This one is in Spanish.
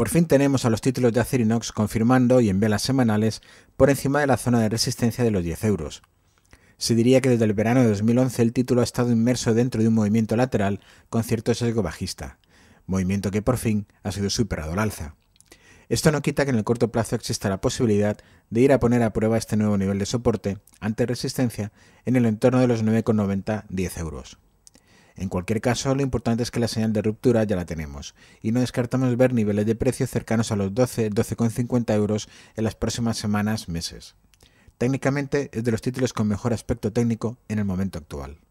Por fin tenemos a los títulos de Acerinox confirmando y en velas semanales por encima de la zona de resistencia de los 10 euros. Se diría que desde el verano de 2011 el título ha estado inmerso dentro de un movimiento lateral con cierto sesgo bajista, movimiento que por fin ha sido superado al alza. Esto no quita que en el corto plazo exista la posibilidad de ir a poner a prueba este nuevo nivel de soporte ante resistencia en el entorno de los 9,90-10 euros. En cualquier caso, lo importante es que la señal de ruptura ya la tenemos, y no descartamos ver niveles de precio cercanos a los 12, 12,50 euros en las próximas semanas, meses. Técnicamente es de los títulos con mejor aspecto técnico en el momento actual.